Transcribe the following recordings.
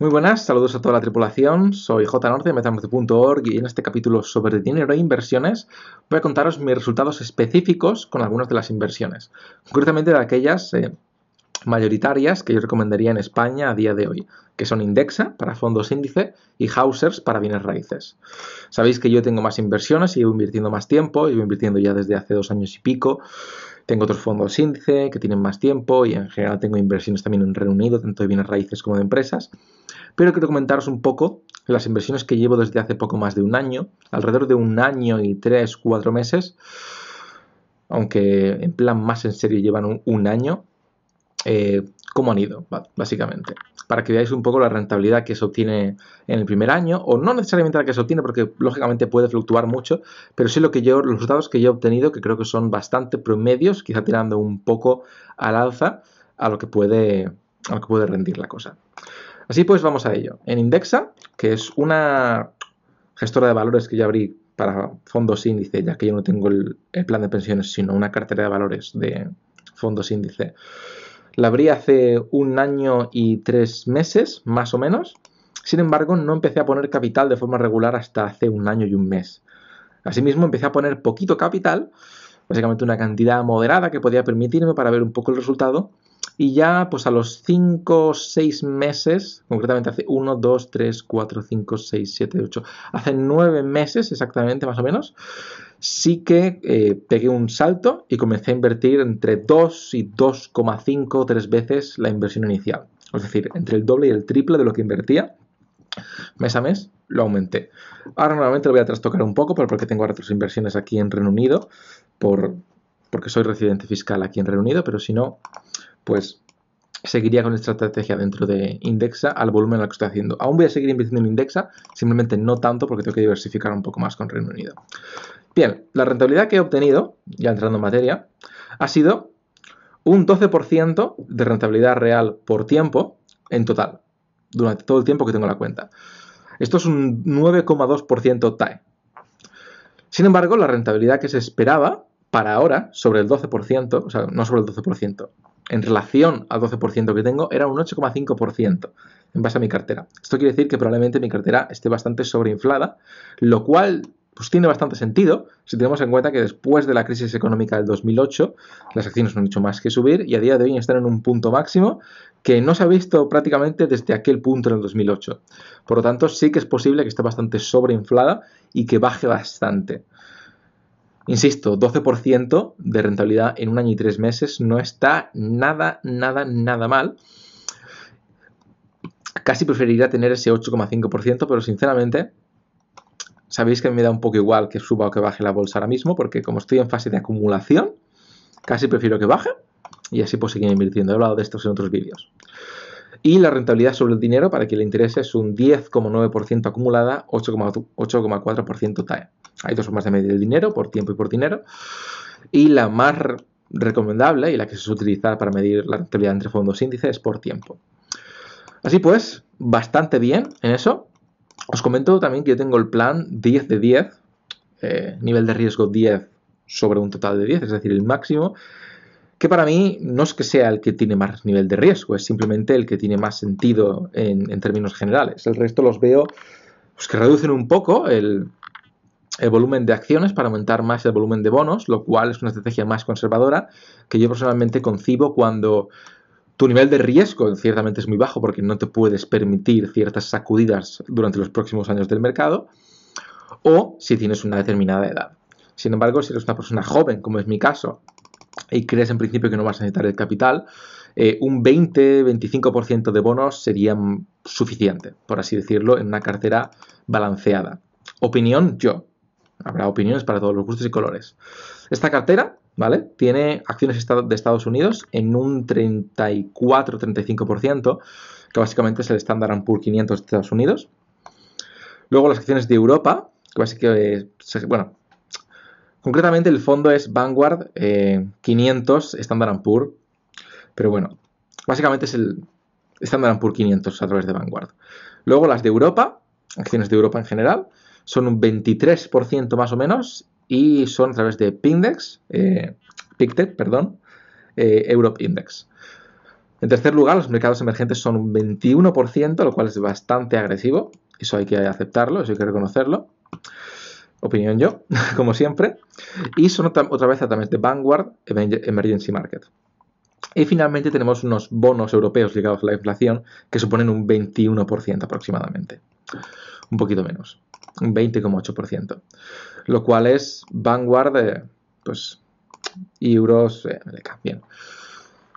Muy buenas, saludos a toda la tripulación. Soy J Norte de Metamorfo.org y en este capítulo sobre dinero e inversiones voy a contaros mis resultados específicos con algunas de las inversiones, concretamente de aquellas eh, mayoritarias que yo recomendaría en España a día de hoy, que son Indexa para fondos índice y Hausers para bienes raíces. Sabéis que yo tengo más inversiones, y llevo invirtiendo más tiempo, llevo invirtiendo ya desde hace dos años y pico tengo otros fondos índice que tienen más tiempo y en general tengo inversiones también en Reino Unido, tanto de bienes raíces como de empresas. Pero quiero comentaros un poco las inversiones que llevo desde hace poco más de un año, alrededor de un año y tres, cuatro meses, aunque en plan más en serio llevan un, año, eh, cómo han ido, básicamente para que veáis un poco la rentabilidad que se obtiene en el primer año, o no necesariamente la que se obtiene, porque lógicamente puede fluctuar mucho, pero sí lo que yo, los resultados que yo he obtenido, que creo que son bastante promedios, quizá tirando un poco al alza a lo que puede, que puede rendir la cosa. Así pues, vamos a ello. En Indexa, que es una gestora de valores que ya abrí para fondos índice, ya que yo no tengo el plan de pensiones, sino una cartera de valores de fondos índice. La abrí hace un año y tres meses, más o menos. Sin embargo, no empecé a poner capital de forma regular hasta hace un año y un mes. Asimismo, empecé a poner poquito capital, básicamente una cantidad moderada que podía permitirme para ver un poco el resultado, y ya, pues a los 5 6 meses, concretamente hace 1, 2, 3, 4, 5, 6, 7, 8, hace 9 meses exactamente más o menos, sí que eh, pegué un salto y comencé a invertir entre 2 y 2,5 o 3 veces la inversión inicial. Es decir, entre el doble y el triple de lo que invertía mes a mes lo aumenté. Ahora normalmente lo voy a trastocar un poco porque tengo ahora otras inversiones aquí en Reino Unido, por, porque soy residente fiscal aquí en Reino Unido, pero si no, pues seguiría con esta estrategia dentro de Indexa al volumen al que estoy haciendo. Aún voy a seguir invirtiendo en Indexa, simplemente no tanto porque tengo que diversificar un poco más con Reino Unido. Bien, la rentabilidad que he obtenido, ya entrando en materia, ha sido un 12% de rentabilidad real por tiempo en total, durante todo el tiempo que tengo la cuenta. Esto es un 9,2% TAE. Sin embargo, la rentabilidad que se esperaba para ahora, sobre el 12%, o sea, no sobre el 12%, en relación al 12% que tengo, era un 8,5% en base a mi cartera. Esto quiere decir que probablemente mi cartera esté bastante sobreinflada, lo cual pues tiene bastante sentido si tenemos en cuenta que después de la crisis económica del 2008 las acciones no han hecho más que subir y a día de hoy están en un punto máximo que no se ha visto prácticamente desde aquel punto en el 2008. Por lo tanto, sí que es posible que esté bastante sobreinflada y que baje bastante. Insisto, 12% de rentabilidad en un año y tres meses no está nada, nada, nada mal. Casi preferiría tener ese 8,5%, pero sinceramente, sabéis que me da un poco igual que suba o que baje la bolsa ahora mismo, porque como estoy en fase de acumulación, casi prefiero que baje y así pues seguir invirtiendo. He hablado de esto en otros vídeos. Y la rentabilidad sobre el dinero, para que le interese, es un 10,9% acumulada, 8,4% TAE. Hay dos formas de medir el dinero, por tiempo y por dinero. Y la más recomendable y la que se suele para medir la rentabilidad entre fondos índices es por tiempo. Así pues, bastante bien en eso. Os comento también que yo tengo el plan 10 de 10, eh, nivel de riesgo 10 sobre un total de 10, es decir, el máximo que para mí no es que sea el que tiene más nivel de riesgo, es simplemente el que tiene más sentido en, términos generales. El resto los veo pues, que reducen un poco el volumen de acciones para aumentar más el volumen de bonos, lo cual es una estrategia más conservadora que yo personalmente concibo cuando tu nivel de riesgo ciertamente es muy bajo porque no te puedes permitir ciertas sacudidas durante los próximos años del mercado o si tienes una determinada edad. Sin embargo, si eres una persona joven, como es mi caso, y crees en principio que no vas a necesitar el capital, eh, un 20-25% de bonos serían suficiente, por así decirlo, en una cartera balanceada. Opinión yo. Habrá opiniones para todos los gustos y colores. Esta cartera, ¿vale? Tiene acciones de Estados Unidos en un 34-35%, que básicamente es el estándar Poor's 500 de Estados Unidos. Luego las acciones de Europa, que básicamente, bueno, Concretamente el fondo es Vanguard 500 eh, Standard Poor, pero bueno, básicamente es el Standard Poor 500 a través de Vanguard. Luego las de Europa, acciones de Europa en general, son un 23% más o menos y son a través de Pindex, eh, Pictet, perdón, eh, Europe Index. En tercer lugar, los mercados emergentes son un 21%, lo cual es bastante agresivo. Eso hay que aceptarlo, eso hay que reconocerlo opinión yo, como siempre, y son otra, vez a de Vanguard Emergency Market. Y finalmente tenemos unos bonos europeos ligados a la inflación que suponen un 21% aproximadamente, un poquito menos, un 20,8%, lo cual es Vanguard, eh, pues, euros, eh, bien.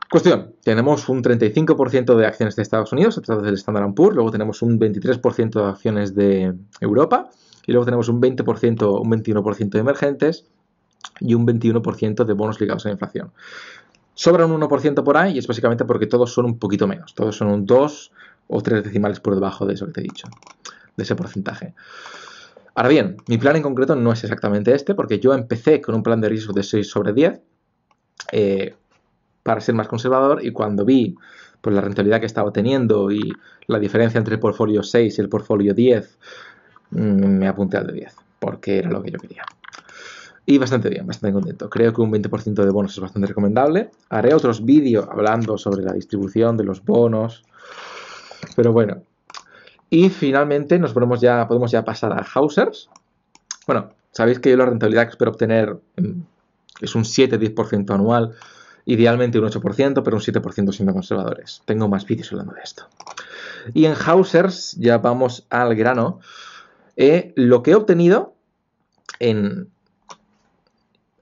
Cuestión, tenemos un 35% de acciones de Estados Unidos a través del Standard Poor's, luego tenemos un 23% de acciones de Europa, y luego tenemos un 20%, un 21% de emergentes y un 21% de bonos ligados a la inflación. Sobra un 1% por ahí y es básicamente porque todos son un poquito menos. Todos son un 2 o 3 decimales por debajo de eso que te he dicho, de ese porcentaje. Ahora bien, mi plan en concreto no es exactamente este, porque yo empecé con un plan de riesgo de 6 sobre 10 eh, para ser más conservador y cuando vi pues, la rentabilidad que estaba teniendo y la diferencia entre el portfolio 6 y el portfolio 10 Mm, me apunté al de 10, porque era lo que yo quería. Y bastante bien, bastante contento. Creo que un 20% de bonos es bastante recomendable. Haré otros vídeos hablando sobre la distribución de los bonos. Pero bueno. Y finalmente nos ponemos ya, podemos ya pasar a Hausers. Bueno, sabéis que yo la rentabilidad que espero obtener mm, es un 7-10% anual. Idealmente un 8%, pero un 7% siendo conservadores. Tengo más vídeos hablando de esto. Y en Hausers ya vamos al grano. Eh, lo que he obtenido en,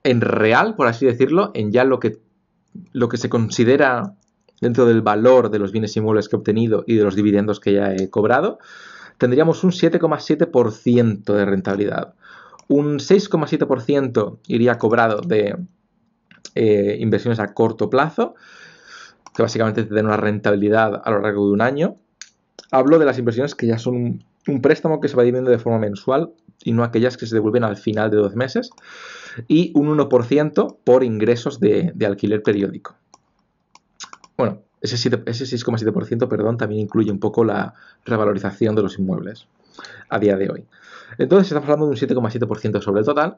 en real, por así decirlo, en ya lo que, lo que se considera dentro del valor de los bienes inmuebles que he obtenido y de los dividendos que ya he cobrado, tendríamos un 7,7% de rentabilidad. Un 6,7% iría cobrado de eh, inversiones a corto plazo, que básicamente te den una rentabilidad a lo largo de un año. Hablo de las inversiones que ya son un préstamo que se va dividiendo de forma mensual y no aquellas que se devuelven al final de dos meses, y un 1% por ingresos de, alquiler periódico. Bueno, ese 6,7% perdón, también incluye un poco la revalorización de los inmuebles a día de hoy. Entonces estamos hablando de un 7,7% sobre el total,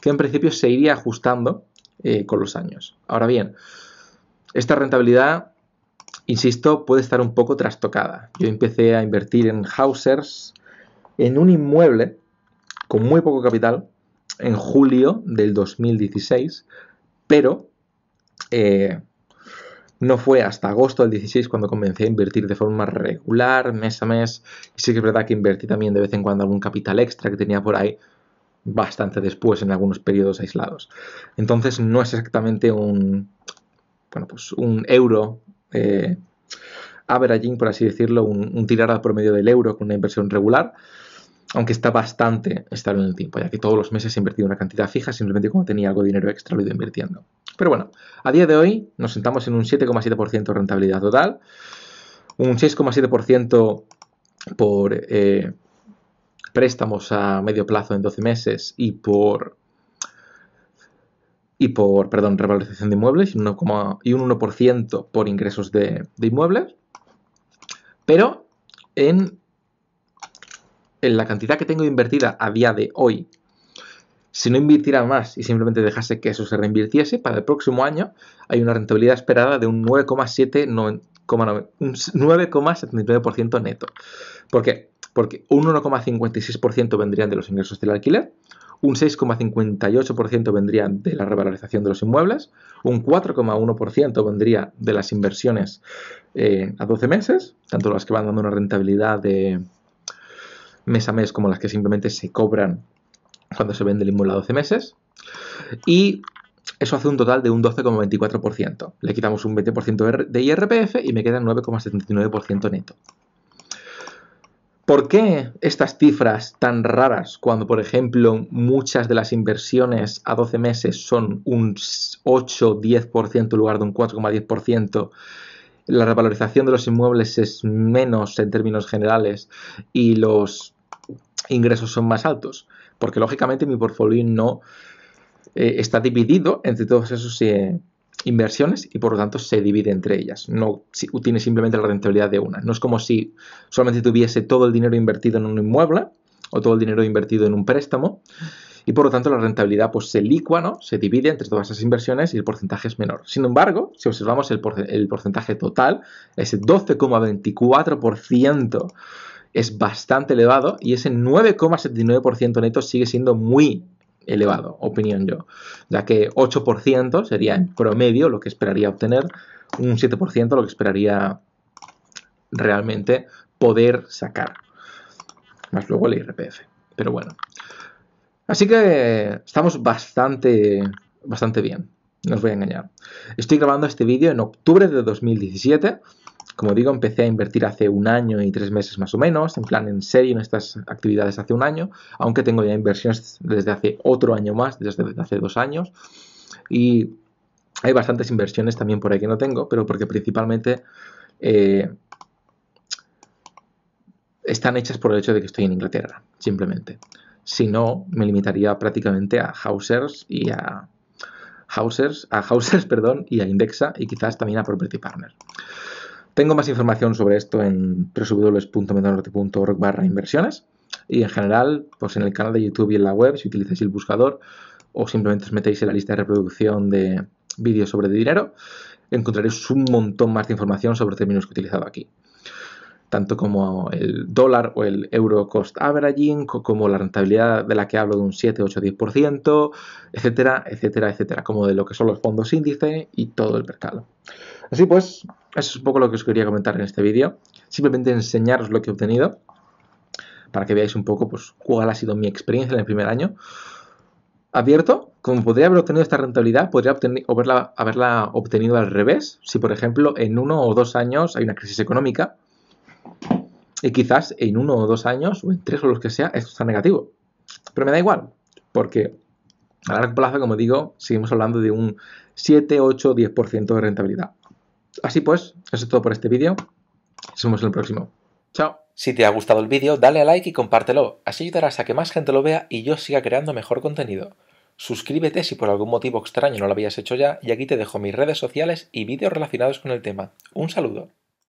que en principio se iría ajustando eh, con los años. Ahora bien, esta rentabilidad insisto, puede estar un poco trastocada. Yo empecé a invertir en housers, en un inmueble con muy poco capital, en julio del 2016, pero eh, no fue hasta agosto del 16 cuando comencé a invertir de forma regular, mes a mes. Y sí que es verdad que invertí también de vez en cuando algún capital extra que tenía por ahí bastante después en algunos periodos aislados. Entonces no es exactamente un, bueno, pues un euro eh, allí, por así decirlo, un, tirar al promedio del euro con una inversión regular, aunque está bastante estable en el tiempo, ya que todos los meses he invertido una cantidad fija, simplemente como tenía algo de dinero extra lo he ido invirtiendo. Pero bueno, a día de hoy nos sentamos en un 7,7% de rentabilidad total, un 6,7% por eh, préstamos a medio plazo en 12 meses y por y por, perdón, revalorización de inmuebles y, y un 1% por ingresos de, inmuebles. Pero en, en, la cantidad que tengo invertida a día de hoy, si no invirtiera más y simplemente dejase que eso se reinvirtiese, para el próximo año hay una rentabilidad esperada de un 9,79% neto. ¿Por qué? porque un 1,56% vendrían de los ingresos del alquiler, un 6,58% vendrían de la revalorización de los inmuebles, un 4,1% vendría de las inversiones eh, a 12 meses, tanto las que van dando una rentabilidad de mes a mes como las que simplemente se cobran cuando se vende el inmueble a 12 meses, y eso hace un total de un 12,24%. Le quitamos un 20% de IRPF y me queda un 9,79% neto. ¿Por qué estas cifras tan raras cuando, por ejemplo, muchas de las inversiones a 12 meses son un 8-10% en lugar de un 4,10%? La revalorización de los inmuebles es menos en términos generales y los ingresos son más altos. Porque lógicamente mi portfolio no eh, está dividido entre todos esos eh, inversiones y por lo tanto se divide entre ellas. No tiene simplemente la rentabilidad de una. No es como si solamente tuviese todo el dinero invertido en un inmueble o todo el dinero invertido en un préstamo y por lo tanto la rentabilidad pues se licua, ¿no? Se divide entre todas esas inversiones y el porcentaje es menor. Sin embargo, si observamos el, el porcentaje total, ese 12,24% es bastante elevado y ese 9,79% neto sigue siendo muy elevado, opinión yo, ya que 8% sería en promedio lo que esperaría obtener, un 7% lo que esperaría realmente poder sacar, más luego el IRPF, pero bueno. Así que estamos bastante, bastante bien, no os voy a engañar. Estoy grabando este vídeo en octubre de 2017, como digo, empecé a invertir hace un año y tres meses más o menos, en plan en serio en estas actividades hace un año, aunque tengo ya inversiones desde hace otro año más, desde hace dos años. Y hay bastantes inversiones también por ahí que no tengo, pero porque principalmente eh, están hechas por el hecho de que estoy en Inglaterra, simplemente. Si no, me limitaría prácticamente a Housers y a Housers, a Housers, perdón, y a Indexa y quizás también a Property Partner. Tengo más información sobre esto en www.medonorte.org barra inversiones y en general, pues en el canal de YouTube y en la web, si utilizáis el buscador o simplemente os metéis en la lista de reproducción de vídeos sobre dinero, encontraréis un montón más de información sobre términos que he utilizado aquí. Tanto como el dólar o el euro cost averaging, como la rentabilidad de la que hablo de un 7, 8, 10%, etcétera, etcétera, etcétera, como de lo que son los fondos índice y todo el mercado. Así pues, eso es un poco lo que os quería comentar en este vídeo. Simplemente enseñaros lo que he obtenido para que veáis un poco pues, cuál ha sido mi experiencia en el primer año. Abierto, como podría haber obtenido esta rentabilidad, podría haberla, haberla obtenido al revés, si por ejemplo en uno o dos años hay una crisis económica y quizás en uno o dos años o en tres o los que sea esto está negativo. Pero me da igual, porque a largo plazo, como digo, seguimos hablando de un 7, 8, 10% de rentabilidad. Así pues, eso es todo por este vídeo. Nos vemos en el próximo. Chao. Si te ha gustado el vídeo, dale a like y compártelo. Así ayudarás a que más gente lo vea y yo siga creando mejor contenido. Suscríbete si por algún motivo extraño no lo habías hecho ya y aquí te dejo mis redes sociales y vídeos relacionados con el tema. Un saludo.